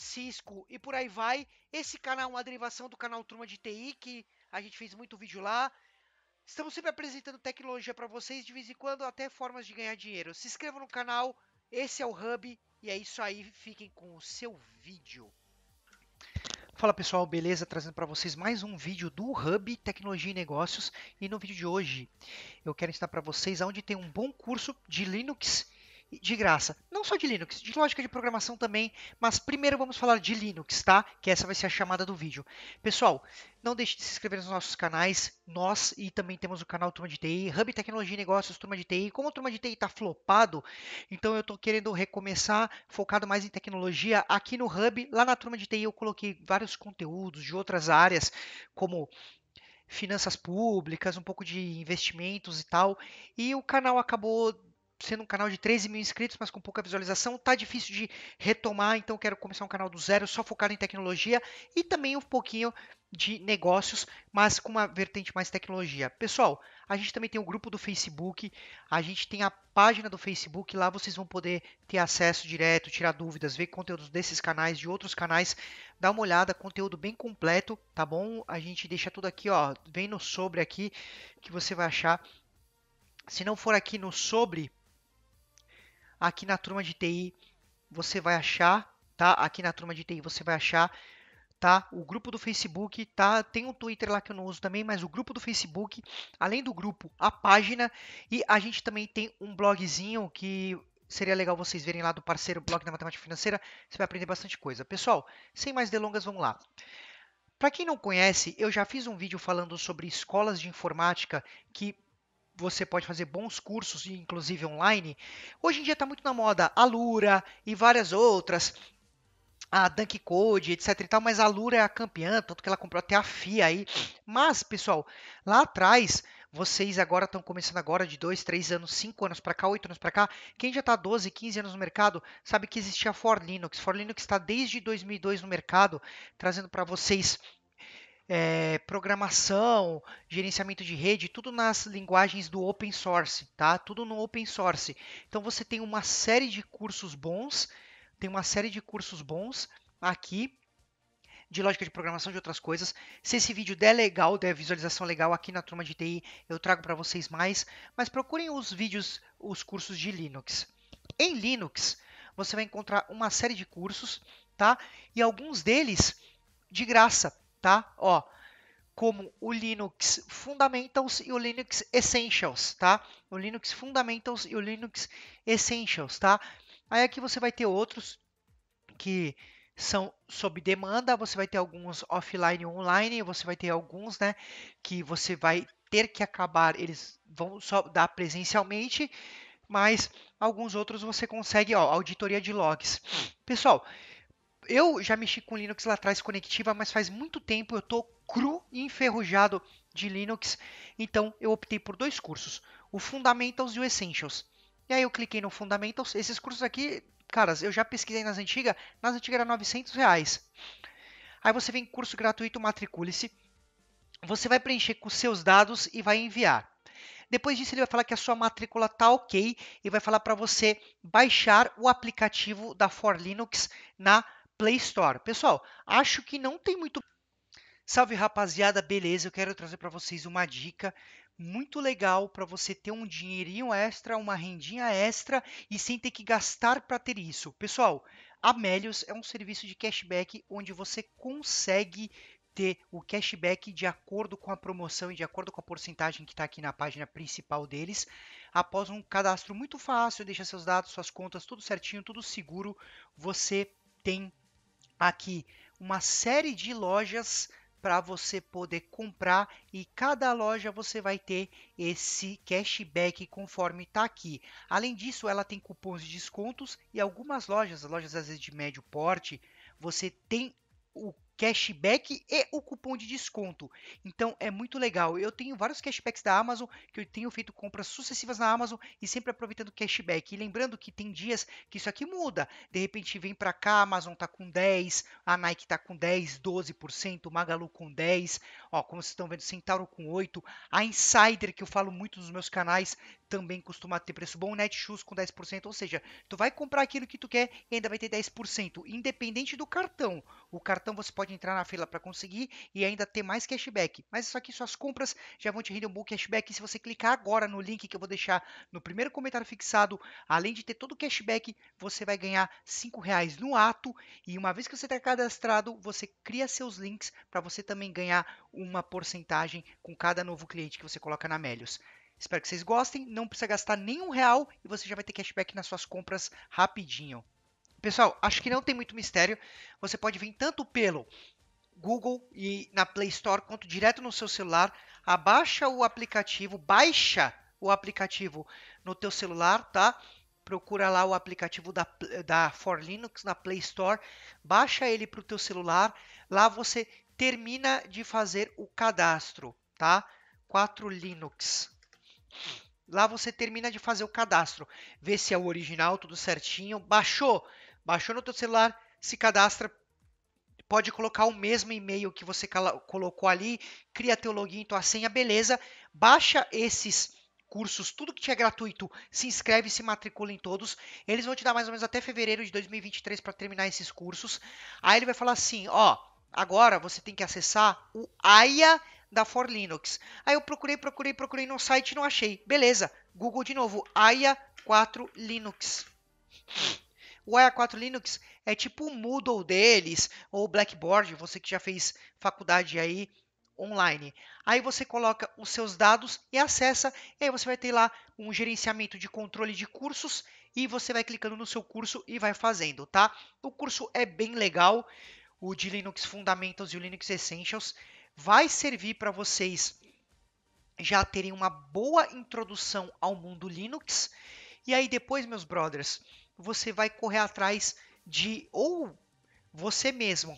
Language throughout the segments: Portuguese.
Cisco e por aí vai. Esse canal é uma derivação do canal Turma de TI, que a gente fez muito vídeo lá. Estamos sempre apresentando tecnologia para vocês, de vez em quando até formas de ganhar dinheiro. Se inscreva no canal, esse é o Hub, e é isso aí, fiquem com o seu vídeo. Fala pessoal, beleza? Trazendo para vocês mais um vídeo do Hub Tecnologia e Negócios. E no vídeo de hoje eu quero ensinar para vocês aonde tem um bom curso de Linux de graça. Não só de Linux, de lógica de programação também, mas primeiro vamos falar de Linux, tá? Que essa vai ser a chamada do vídeo. Pessoal, não deixe de se inscrever nos nossos canais, nós e também temos o canal Turma de TI, Hub Tecnologia e Negócios Turma de TI. Como o Turma de TI está flopado, então eu estou querendo recomeçar focado mais em tecnologia aqui no Hub. Lá na Turma de TI eu coloquei vários conteúdos de outras áreas, como finanças públicas, um pouco de investimentos e tal. E o canal acabou sendo um canal de 13 mil inscritos, mas com pouca visualização, tá difícil de retomar, então quero começar um canal do zero, só focado em tecnologia e também um pouquinho de negócios, mas com uma vertente mais tecnologia. Pessoal, a gente também tem o um grupo do Facebook, a gente tem a página do Facebook, lá vocês vão poder ter acesso direto, tirar dúvidas, ver conteúdos desses canais, de outros canais, dá uma olhada, conteúdo bem completo, tá bom? A gente deixa tudo aqui, ó, vem no sobre aqui que você vai achar. Se não for aqui no sobre, Aqui na turma de TI você vai achar, tá? Aqui na turma de TI você vai achar, tá? O grupo do Facebook, tá? Tem um Twitter lá que eu não uso também, mas o grupo do Facebook, além do grupo, a página e a gente também tem um blogzinho que seria legal vocês verem lá do parceiro blog da matemática financeira, você vai aprender bastante coisa. Pessoal, sem mais delongas, vamos lá. Para quem não conhece, eu já fiz um vídeo falando sobre escolas de informática que você pode fazer bons cursos, inclusive online, hoje em dia está muito na moda a Lura e várias outras, a Dunk Code, etc e tal, mas a Lura é a campeã, tanto que ela comprou até a FIA aí. Mas, pessoal, lá atrás, vocês agora estão começando agora de 2, 3 anos, 5 anos para cá, 8 anos para cá. Quem já está 12, 15 anos no mercado, sabe que existia a For Linux. For Linux está desde 2002 no mercado, trazendo para vocês é, programação, gerenciamento de rede, tudo nas linguagens do open source, tá? Tudo no open source. Então você tem uma série de cursos bons, tem uma série de cursos bons aqui de lógica de programação de outras coisas. Se esse vídeo der legal, der visualização legal aqui na turma de TI, eu trago para vocês mais, mas procurem os vídeos, os cursos de Linux. Em Linux, você vai encontrar uma série de cursos, tá? E alguns deles de graça tá? Ó, como o Linux Fundamentals e o Linux Essentials, tá? O Linux Fundamentals e o Linux Essentials, tá? Aí aqui você vai ter outros que são sob demanda, você vai ter alguns offline e online, você vai ter alguns, né, que você vai ter que acabar, eles vão só dar presencialmente, mas alguns outros você consegue, ó, auditoria de logs. Pessoal, eu já mexi com Linux lá atrás conectiva, mas faz muito tempo eu tô cru e enferrujado de Linux, então eu optei por dois cursos, o Fundamentals e o Essentials. E aí eu cliquei no Fundamentals, esses cursos aqui, caras, eu já pesquisei nas antigas, nas antigas era 900 reais. Aí você vem curso gratuito, matricule-se, você vai preencher com seus dados e vai enviar. Depois disso, ele vai falar que a sua matrícula está ok e vai falar para você baixar o aplicativo da For Linux na Play Store. Pessoal, acho que não tem muito. Salve rapaziada, beleza? Eu quero trazer para vocês uma dica muito legal para você ter um dinheirinho extra, uma rendinha extra e sem ter que gastar para ter isso. Pessoal, a Melios é um serviço de cashback onde você consegue ter o cashback de acordo com a promoção e de acordo com a porcentagem que está aqui na página principal deles. Após um cadastro muito fácil, deixa seus dados, suas contas, tudo certinho, tudo seguro, você tem aqui uma série de lojas para você poder comprar e cada loja você vai ter esse cashback conforme está aqui. Além disso, ela tem cupons de descontos e algumas lojas, lojas às vezes de médio porte, você tem o cashback e o cupom de desconto. Então é muito legal. Eu tenho vários cashbacks da Amazon que eu tenho feito compras sucessivas na Amazon e sempre aproveitando cashback. E lembrando que tem dias que isso aqui muda. De repente vem para cá, a Amazon tá com 10, a Nike tá com 10, 12%, Magalu com 10, ó, como vocês estão vendo, Centauro com 8, a Insider que eu falo muito nos meus canais também costuma ter preço bom, Netshoes com 10%, ou seja, tu vai comprar aquilo que tu quer e ainda vai ter 10%, independente do cartão. O cartão você pode pode entrar na fila para conseguir e ainda ter mais cashback. Mas isso aqui, suas compras já vão te render um bom cashback. Se você clicar agora no link que eu vou deixar no primeiro comentário fixado, além de ter todo o cashback, você vai ganhar R$ reais no ato. E uma vez que você está cadastrado, você cria seus links para você também ganhar uma porcentagem com cada novo cliente que você coloca na Melios. Espero que vocês gostem. Não precisa gastar nenhum real e você já vai ter cashback nas suas compras rapidinho. Pessoal, acho que não tem muito mistério. Você pode vir tanto pelo Google e na Play Store quanto direto no seu celular. Abaixa o aplicativo, baixa o aplicativo no teu celular, tá? Procura lá o aplicativo da, da For Linux na Play Store, baixa ele para o teu celular. Lá você termina de fazer o cadastro, tá? 4 Linux. Lá você termina de fazer o cadastro, vê se é o original, tudo certinho. Baixou, Baixou no teu celular, se cadastra, pode colocar o mesmo e-mail que você colocou ali, cria teu login, tua senha, beleza. Baixa esses cursos, tudo que é gratuito, se inscreve, se matricula em todos. Eles vão te dar mais ou menos até fevereiro de 2023 para terminar esses cursos. Aí ele vai falar assim, ó, agora você tem que acessar o AIA da For Linux. Aí eu procurei, procurei, procurei no site e não achei. Beleza. Google de novo, AIA 4 Linux. O IA4 Linux é tipo o Moodle deles, ou o Blackboard, você que já fez faculdade aí online. Aí você coloca os seus dados e acessa, e aí você vai ter lá um gerenciamento de controle de cursos e você vai clicando no seu curso e vai fazendo, tá? O curso é bem legal, o de Linux Fundamentals e o Linux Essentials vai servir para vocês já terem uma boa introdução ao mundo Linux. E aí depois, meus brothers, você vai correr atrás de ou você mesmo.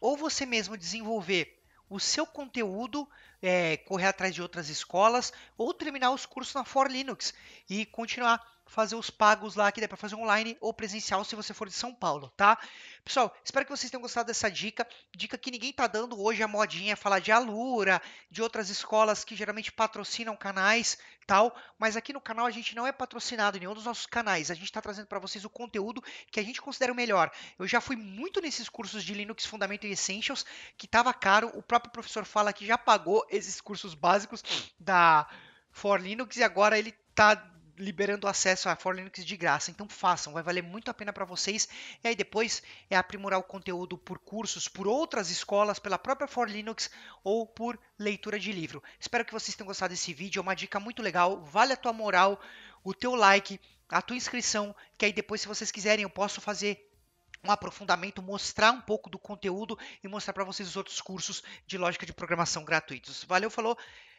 Ou você mesmo desenvolver o seu conteúdo, é, correr atrás de outras escolas, ou terminar os cursos na For Linux e continuar fazer os pagos lá, que dá para fazer online ou presencial se você for de São Paulo, tá? Pessoal, espero que vocês tenham gostado dessa dica. Dica que ninguém tá dando hoje, a modinha é falar de Alura, de outras escolas que geralmente patrocinam canais, tal, mas aqui no canal a gente não é patrocinado em nenhum dos nossos canais. A gente está trazendo para vocês o conteúdo que a gente considera o melhor. Eu já fui muito nesses cursos de Linux Fundamento e Essentials, que tava caro. O próprio professor fala que já pagou esses cursos básicos da For Linux e agora ele tá liberando acesso a Linux de graça. Então façam, vai valer muito a pena para vocês. E aí depois é aprimorar o conteúdo por cursos, por outras escolas, pela própria Linux ou por leitura de livro. Espero que vocês tenham gostado desse vídeo, é uma dica muito legal, vale a tua moral, o teu like, a tua inscrição, que aí depois se vocês quiserem eu posso fazer um aprofundamento, mostrar um pouco do conteúdo e mostrar para vocês os outros cursos de lógica de programação gratuitos. Valeu, falou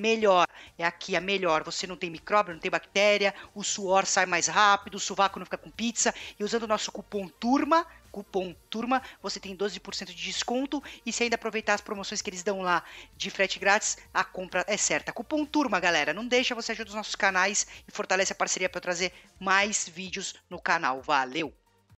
melhor. É aqui a melhor. Você não tem micróbio, não tem bactéria, o suor sai mais rápido, o sovaco não fica com pizza. E usando o nosso cupom TURMA, cupom TURMA, você tem 12% de desconto e se ainda aproveitar as promoções que eles dão lá de frete grátis, a compra é certa. Cupom TURMA, galera, não deixa, você ajuda os nossos canais e fortalece a parceria para trazer mais vídeos no canal. Valeu!